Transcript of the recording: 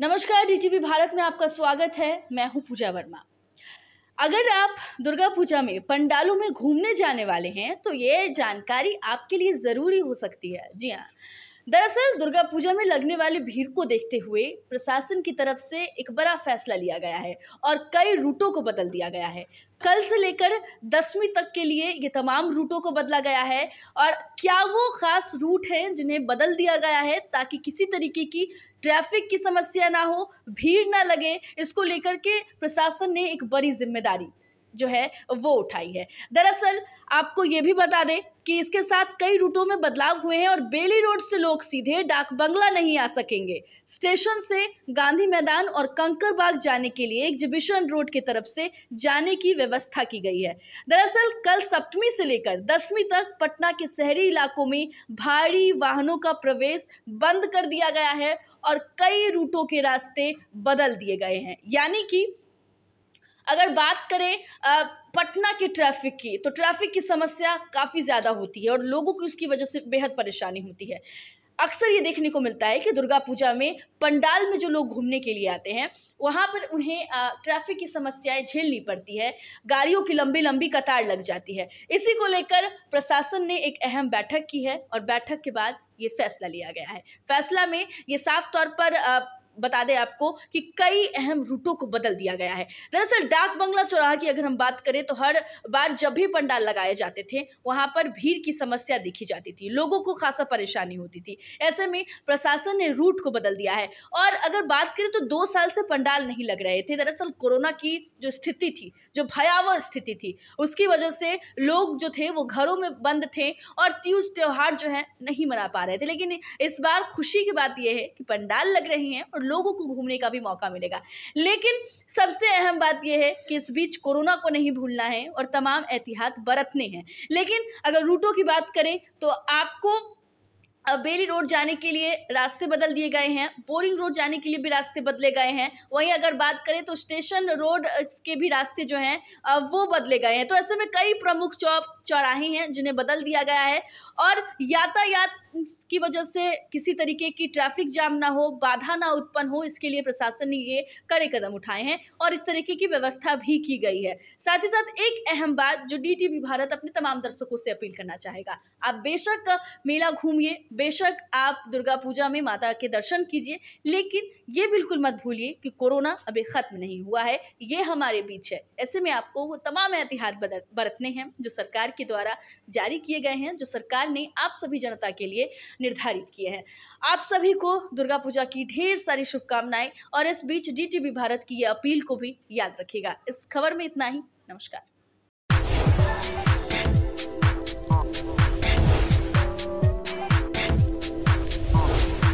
नमस्कार डीटीवी भारत में आपका स्वागत है मैं हूं पूजा वर्मा अगर आप दुर्गा पूजा में पंडालों में घूमने जाने वाले हैं तो ये जानकारी आपके लिए ज़रूरी हो सकती है जी हाँ दरअसल दुर्गा पूजा में लगने वाली भीड़ को देखते हुए प्रशासन की तरफ से एक बड़ा फैसला लिया गया है और कई रूटों को बदल दिया गया है कल से लेकर दसवीं तक के लिए ये तमाम रूटों को बदला गया है और क्या वो खास रूट हैं जिन्हें बदल दिया गया है ताकि किसी तरीके की ट्रैफिक की समस्या ना हो भीड़ ना लगे इसको लेकर के प्रशासन ने एक बड़ी जिम्मेदारी जो है वो उठाई है दरअसल आपको ये भी बता दें कि इसके साथ कई रूटों में बदलाव हुए हैं और बेली रोड से लोग सीधे डाक बंगला नहीं आ सकेंगे स्टेशन से गांधी मैदान और कंकरबाग जाने के लिए एग्जिबिशन रोड की तरफ से जाने की व्यवस्था की गई है दरअसल कल सप्तमी से लेकर दसवीं तक पटना के शहरी इलाकों में भारी वाहनों का प्रवेश बंद कर दिया गया है और कई रूटों के रास्ते बदल दिए गए हैं यानी कि अगर बात करें पटना की ट्रैफिक की तो ट्रैफिक की समस्या काफ़ी ज़्यादा होती है और लोगों की उसकी वजह से बेहद परेशानी होती है अक्सर ये देखने को मिलता है कि दुर्गा पूजा में पंडाल में जो लोग घूमने के लिए आते हैं वहाँ पर उन्हें ट्रैफिक की समस्याएं झेलनी पड़ती है गाड़ियों की लंबी लंबी कतार लग जाती है इसी को लेकर प्रशासन ने एक अहम बैठक की है और बैठक के बाद ये फैसला लिया गया है फैसला में ये साफ तौर पर बता दें आपको कि कई अहम रूटों को बदल दिया गया है दरअसल डाक बंगला चौराहा की अगर हम बात करें तो हर बार जब भी पंडाल लगाए जाते थे वहाँ पर भीड़ की समस्या देखी जाती थी लोगों को खासा परेशानी होती थी ऐसे में प्रशासन ने रूट को बदल दिया है और अगर बात करें तो दो साल से पंडाल नहीं लग रहे थे दरअसल कोरोना की जो स्थिति थी जो भयावह स्थिति थी उसकी वजह से लोग जो थे वो घरों में बंद थे और तीज त्यौहार जो है नहीं मना पा रहे थे लेकिन इस बार खुशी की बात यह है कि पंडाल लग रहे हैं और लोगों को घूमने का भी मौका मिलेगा लेकिन सबसे अहम बात यह है कि इस बीच कोरोना को नहीं भूलना है और तमाम एहतियात बरतने हैं लेकिन अगर रूटों की बात करें तो आपको बेली रोड जाने के लिए रास्ते बदल दिए गए हैं बोरिंग रोड जाने के लिए भी रास्ते बदले गए हैं वहीं अगर बात करें तो स्टेशन रोड के भी रास्ते जो हैं वो बदले गए हैं तो ऐसे में कई प्रमुख चौक चौराहे हैं जिन्हें बदल दिया गया है और यातायात की वजह से किसी तरीके की ट्रैफिक जाम ना हो बाधा ना उत्पन्न हो इसके लिए प्रशासन ने ये कड़े कदम उठाए हैं और इस तरीके की व्यवस्था भी की गई है साथ ही साथ एक अहम बात जो डी भारत अपने तमाम दर्शकों से अपील करना चाहेगा आप बेशक मेला घूमिए बेशक आप दुर्गा पूजा में माता के दर्शन कीजिए लेकिन ये बिल्कुल मत भूलिए कि कोरोना अभी ख़त्म नहीं हुआ है ये हमारे बीच है ऐसे में आपको वो तमाम एहतियात बरतने हैं जो सरकार के द्वारा जारी किए गए हैं जो सरकार ने आप सभी जनता के लिए निर्धारित किए हैं आप सभी को दुर्गा पूजा की ढेर सारी शुभकामनाएं और इस बीच डी भारत की ये अपील को भी याद रखिएगा इस खबर में इतना ही नमस्कार